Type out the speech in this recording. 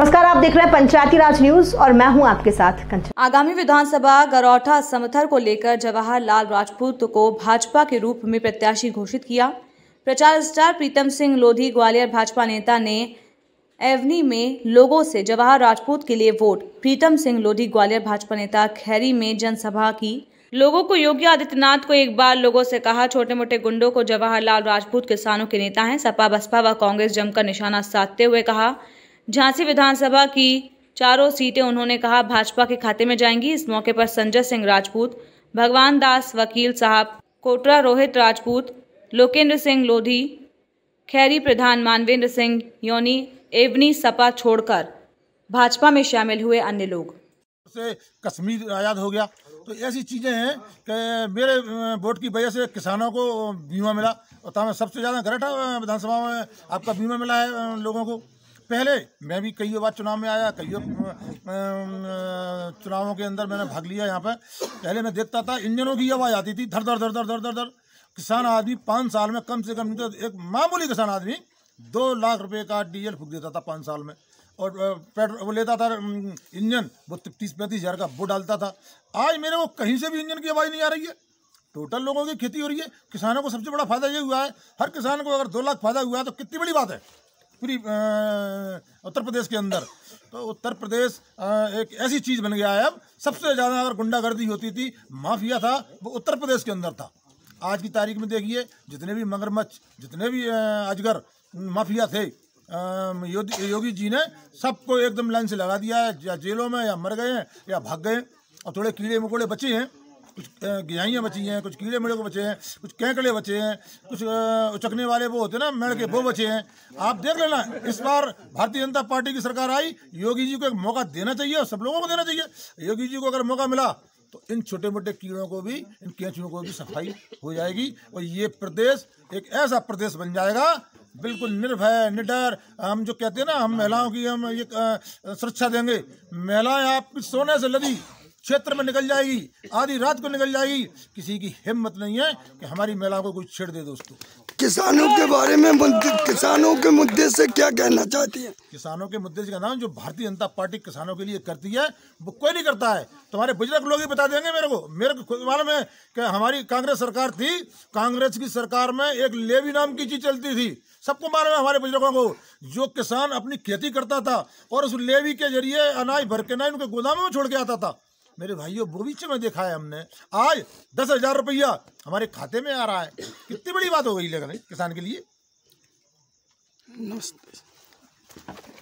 नमस्कार आप देख रहे हैं पंचायती राज न्यूज और मैं हूं आपके साथ आगामी विधानसभा गरौठा समथर को लेकर जवाहरलाल राजपूत को भाजपा के रूप में प्रत्याशी घोषित किया प्रचार स्टार प्रीतम सिंह लोधी ग्वालियर भाजपा नेता ने एवनी में लोगों से जवाहर राजपूत के लिए वोट प्रीतम सिंह लोधी ग्वालियर भाजपा नेता खैरी में जनसभा की लोगों को योगी आदित्यनाथ को एक बार लोगों से कहा छोटे मोटे गुंडों को जवाहरलाल राजपूत किसानों के नेता हैं सपा बसपा व कांग्रेस जमकर निशाना साधते हुए कहा झांसी विधानसभा की चारों सीटें उन्होंने कहा भाजपा के खाते में जाएंगी इस मौके पर संजय सिंह राजपूत भगवान दास वकील साहब कोटरा रोहित राजपूत लोकेंद्र सिंह लोधी खैरी प्रधान मानवेंद्र सिंह योनी एवनी सपा छोड़कर भाजपा में शामिल हुए अन्य लोग से कश्मीर आज़ाद हो गया तो ऐसी चीज़ें हैं कि मेरे वोट की वजह से किसानों को बीमा मिला और तो सबसे ज़्यादा गरठा विधानसभा में आपका बीमा मिला है लोगों को पहले मैं भी कई बार चुनाव में आया कई चुनावों के अंदर मैंने भाग लिया यहाँ पर पहले मैं देखता था इंजनों की आवाज़ आती थी धर धर धर धर धर धर धर किसान आदमी पाँच साल में कम से कम तो एक मामूली किसान आदमी दो लाख रुपए का डीजल फूक देता था पाँच साल में और पेट्रोल वो लेता था इंजन वो तीस पैंतीस हज़ार का वो डालता था आज मेरे को कहीं से भी इंजन की आवाज़ नहीं आ रही है टोटल लोगों की खेती हो रही है किसानों को सबसे बड़ा फायदा ये हुआ है हर किसान को अगर दो लाख फायदा हुआ है तो कितनी बड़ी बात है पूरी उत्तर प्रदेश के अंदर तो उत्तर प्रदेश एक ऐसी चीज़ बन गया है अब सबसे ज़्यादा अगर गुंडागर्दी होती थी माफिया था वो उत्तर प्रदेश के अंदर था आज की तारीख में देखिए जितने भी मगरमच्छ जितने भी अजगर माफिया थे योगी जी ने सबको एकदम लाइन से लगा दिया है या जेलों में या मर गए हैं या भाग गए और थोड़े कीड़े मकोड़े बचे हैं कुछ गिजाइयाँ बची हैं कुछ कीड़े मेड़े को बचे हैं कुछ कैंकड़े बचे हैं कुछ उचकने वाले वो होते ना मेड़ के वो बचे हैं आप देख लेना इस बार भारतीय जनता पार्टी की सरकार आई योगी जी को एक मौका देना चाहिए और सब लोगों को देना चाहिए योगी जी को अगर मौका मिला तो इन छोटे मोटे कीड़ों को भी इन कैचुओं को भी सफाई हो जाएगी और ये प्रदेश एक ऐसा प्रदेश बन जाएगा बिल्कुल निर्भय निडर हम जो कहते हैं ना हम महिलाओं की हम ये सुरक्षा देंगे महिलाएं आप सोने से लदी क्षेत्र में निकल जाएगी आधी रात को निकल जाएगी किसी की हिम्मत नहीं है कि हमारी महिला को कुछ छेड़ दे दोस्तों किसानों के बारे में किसानों के मुद्दे से क्या कहना चाहती है किसानों के मुद्दे से कहना जो भारतीय जनता पार्टी किसानों के लिए करती है वो कोई नहीं करता है तुम्हारे बुजुर्ग लोग ही बता देंगे मेरे को मेरे को मालूम है कि हमारी कांग्रेस सरकार थी कांग्रेस की सरकार में एक लेवी नाम की चीज चलती थी सबको मालूम है हमारे बुजुर्गों को जो किसान अपनी खेती करता था और उस लेवी के जरिए अनाज भर के ना उनके गोदामों में छोड़ के आता था मेरे भाइयों भविष्य में देखा है हमने आज दस हजार रुपया हमारे खाते में आ रहा है कितनी बड़ी बात हो गई लेकिन किसान के लिए नमस्ते